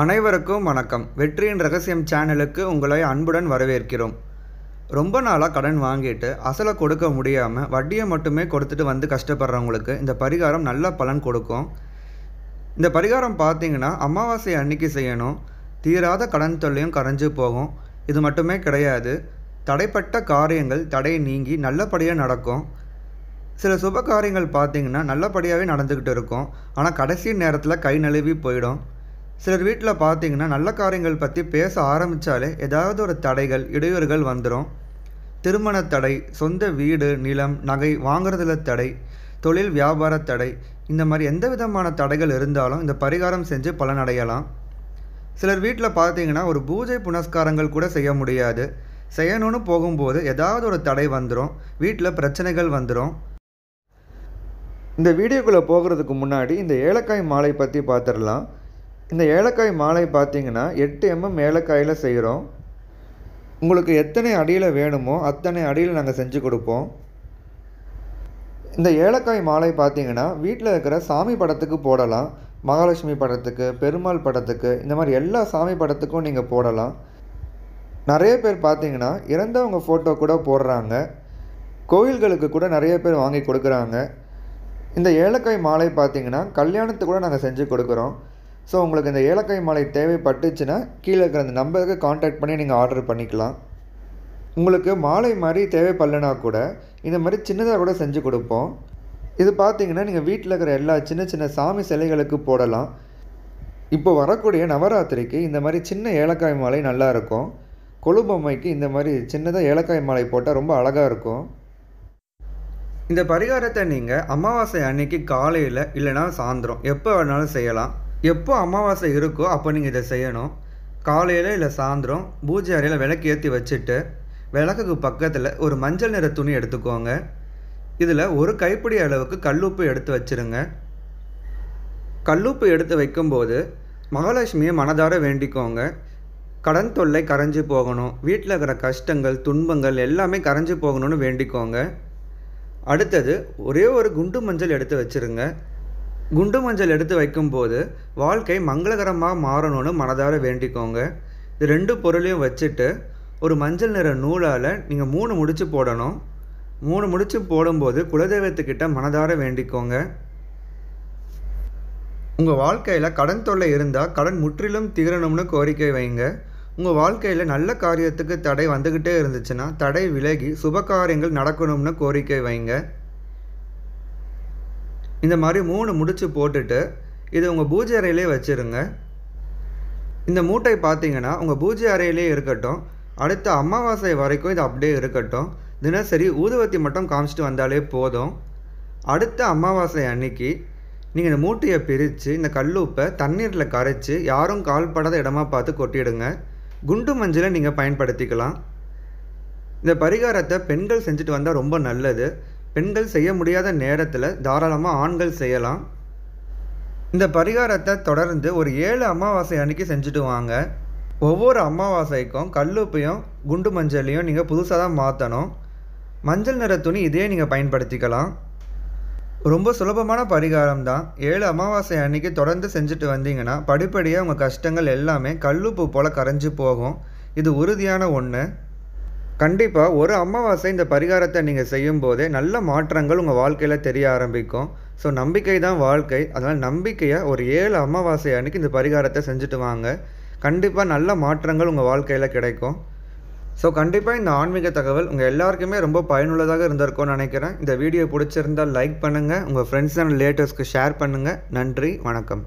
அனைவருக்கும் வணக்கம் வெற்றியின் ரகசியம் சேனலுக்கு உங்களை அன்புடன் வரவேற்கிறோம் ரொம்ப நாளாக கடன் வாங்கிட்டு அசலை கொடுக்க முடியாமல் வட்டியை மட்டுமே கொடுத்துட்டு வந்து கஷ்டப்படுறவங்களுக்கு இந்த பரிகாரம் நல்ல பலன் கொடுக்கும் இந்த பரிகாரம் பார்த்தீங்கன்னா அமாவாசை அன்னைக்கு செய்யணும் தீராத கடன் தொல்லையும் கரைஞ்சு போகும் இது மட்டுமே கிடையாது தடைப்பட்ட காரியங்கள் தடை நீங்கி நல்லபடியாக நடக்கும் சில சுப காரியங்கள் பார்த்தீங்கன்னா நல்லபடியாகவே நடந்துக்கிட்டு இருக்கும் ஆனால் கடைசி நேரத்தில் கை நழுவி போயிடும் சிலர் வீட்டில் பார்த்தீங்கன்னா நல்ல காரியங்கள் பற்றி பேச ஆரம்பித்தாலே ஏதாவது ஒரு தடைகள் இடையூறுகள் வந்துடும் திருமண தடை சொந்த வீடு நிலம் நகை வாங்குறதுல தடை தொழில் வியாபார தடை இந்த மாதிரி எந்த விதமான தடைகள் இருந்தாலும் இந்த பரிகாரம் செஞ்சு பலனடையலாம் சிலர் வீட்டில் பார்த்தீங்கன்னா ஒரு பூஜை புனஸ்காரங்கள் கூட செய்ய முடியாது செய்யணும்னு போகும்போது ஏதாவது ஒரு தடை வந்துடும் வீட்டில் பிரச்சனைகள் வந்துடும் இந்த வீடியோக்குள்ளே போகிறதுக்கு முன்னாடி இந்த ஏலக்காய் மாலை பற்றி பார்த்துடலாம் இந்த ஏலக்காய் மாலை பார்த்திங்கன்னா எட்டு எம்எம் ஏலக்காயில் செய்கிறோம் உங்களுக்கு எத்தனை அடியில் வேணுமோ அத்தனை அடியில் நாங்கள் செஞ்சு கொடுப்போம் இந்த ஏலக்காய் மாலை பார்த்திங்கன்னா வீட்டில் இருக்கிற சாமி படத்துக்கு போடலாம் மகாலட்சுமி படத்துக்கு பெருமாள் படத்துக்கு இந்த மாதிரி எல்லா சாமி படத்துக்கும் நீங்கள் போடலாம் நிறைய பேர் பார்த்தீங்கன்னா இறந்தவங்க ஃபோட்டோ கூட போடுறாங்க கோயில்களுக்கு கூட நிறைய பேர் வாங்கி கொடுக்குறாங்க இந்த ஏலக்காய் மாலை பார்த்திங்கன்னா கல்யாணத்துக்கு கூட நாங்கள் செஞ்சு கொடுக்குறோம் ஸோ உங்களுக்கு இந்த ஏலக்காய் மாலை தேவைப்பட்டுச்சுன்னா கீழே இருக்கிற அந்த நம்பருக்கு காண்டாக்ட் பண்ணி நீங்கள் ஆர்டர் பண்ணிக்கலாம் உங்களுக்கு மாலை மாதிரி தேவைப்படலைனா கூட இந்த மாதிரி சின்னதாக கூட செஞ்சு கொடுப்போம் இது பார்த்தீங்கன்னா நீங்கள் வீட்டில் இருக்கிற எல்லா சின்ன சின்ன சாமி சிலைகளுக்கு போடலாம் இப்போ வரக்கூடிய நவராத்திரிக்கு இந்த மாதிரி சின்ன ஏலக்காய் மாலை நல்லாயிருக்கும் கொழு பொம்மைக்கு இந்த மாதிரி சின்னதாக ஏலக்காய் மாலை போட்டால் ரொம்ப அழகாக இருக்கும் இந்த பரிகாரத்தை நீங்கள் அமாவாசை அன்னைக்கு காலையில் இல்லைனா சாயந்தரம் எப்போ வேணாலும் செய்யலாம் எப்போ அமாவாசை இருக்கோ அப்போ நீங்கள் இதை செய்யணும் காலையில் இல்லை சாயந்தரம் பூஜை அறையில் விளக்கு ஏற்றி வச்சுட்டு விளக்குக்கு பக்கத்தில் ஒரு மஞ்சள் நிற துணி எடுத்துக்கோங்க இதில் ஒரு கைப்பிடி அளவுக்கு கல்லுப்பு எடுத்து வச்சுருங்க கல்லுப்பு எடுத்து வைக்கும்போது மகாலட்சுமியை மனதார வேண்டிக்கோங்க கடன் தொல்லை கரைஞ்சி போகணும் வீட்டில் இருக்கிற கஷ்டங்கள் துன்பங்கள் எல்லாமே கரைஞ்சி போகணும்னு வேண்டிக்கோங்க அடுத்தது ஒரே ஒரு குண்டு மஞ்சள் எடுத்து வச்சுருங்க குண்டு மஞ்சள் எடுத்து வைக்கும்போது வாழ்க்கை மங்களகரமாக மாறணும்னு மனதார வேண்டிக்கோங்க இது ரெண்டு பொருளையும் வச்சுட்டு ஒரு மஞ்சள் நிற நூலால் நீங்கள் மூணு முடிச்சு போடணும் மூணு முடிச்சு போடும்போது குலதெய்வத்துக்கிட்ட மனதார வேண்டிக்கோங்க உங்கள் வாழ்க்கையில் கடன் தொல்லை இருந்தால் கடன் முற்றிலும் தீரணும்னு கோரிக்கை வைங்க உங்கள் வாழ்க்கையில் நல்ல காரியத்துக்கு தடை வந்துக்கிட்டே இருந்துச்சுன்னா தடை விலகி சுப காரியங்கள் நடக்கணும்னு கோரிக்கை வைங்க இந்த மாதிரி மூணு முடிச்சு போட்டுட்டு இது உங்கள் பூஜை அறையிலே வச்சுருங்க இந்த மூட்டை பார்த்தீங்கன்னா உங்கள் பூஜை அறையிலே இருக்கட்டும் அடுத்த அமாவாசை வரைக்கும் இது அப்படியே இருக்கட்டும் தினசரி ஊதுவத்தி மட்டும் காமிச்சிட்டு வந்தாலே போதும் அடுத்த அமாவாசை அன்னைக்கு நீங்கள் இந்த மூட்டையை பிரித்து இந்த கல்லூப்பை தண்ணீரில் கரைச்சி யாரும் கால்படாத இடமா பார்த்து கொட்டிடுங்க குண்டு மஞ்சளை நீங்கள் பயன்படுத்திக்கலாம் இந்த பரிகாரத்தை பெண்கள் செஞ்சுட்டு வந்தால் ரொம்ப நல்லது பெண்கள் செய்ய முடியாத நேரத்தில் தாராளமாக ஆண்கள் செய்யலாம் இந்த பரிகாரத்தை தொடர்ந்து ஒரு ஏழு அமாவாசை அன்னைக்கு செஞ்சுட்டு வாங்க ஒவ்வொரு அமாவாசைக்கும் கல்லுப்பையும் குண்டு மஞ்சளையும் நீங்கள் புதுசாக தான் மாற்றணும் மஞ்சள் நிற துணி இதே நீங்கள் பயன்படுத்திக்கலாம் ரொம்ப சுலபமான பரிகாரம் தான் ஏழு அமாவாசை அன்னைக்கு தொடர்ந்து செஞ்சுட்டு வந்தீங்கன்னா படிப்படியாக உங்கள் கஷ்டங்கள் எல்லாமே கல்லுப்பு போல் கரைஞ்சி போகும் இது உறுதியான ஒன்று கண்டிப்பாக ஒரு அமாவாசை இந்த பரிகாரத்தை நீங்கள் செய்யும் போதே நல்ல மாற்றங்கள் உங்கள் வாழ்க்கையில் தெரிய ஆரம்பிக்கும் ஸோ நம்பிக்கை தான் வாழ்க்கை அதனால் நம்பிக்கையை ஒரு ஏழு அமாவாசை அன்றைக்கி இந்த பரிகாரத்தை செஞ்சுட்டு வாங்க கண்டிப்பாக நல்ல மாற்றங்கள் உங்கள் வாழ்க்கையில் கிடைக்கும் ஸோ கண்டிப்பாக இந்த ஆன்மீக தகவல் உங்கள் எல்லாருக்குமே ரொம்ப பயனுள்ளதாக இருந்திருக்கும்னு நினைக்கிறேன் இந்த வீடியோ பிடிச்சிருந்தால் லைக் பண்ணுங்கள் உங்கள் ஃப்ரெண்ட்ஸ் அண்ட் ரிலேட்டிவ்ஸ்க்கு ஷேர் பண்ணுங்கள் நன்றி வணக்கம்